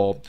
called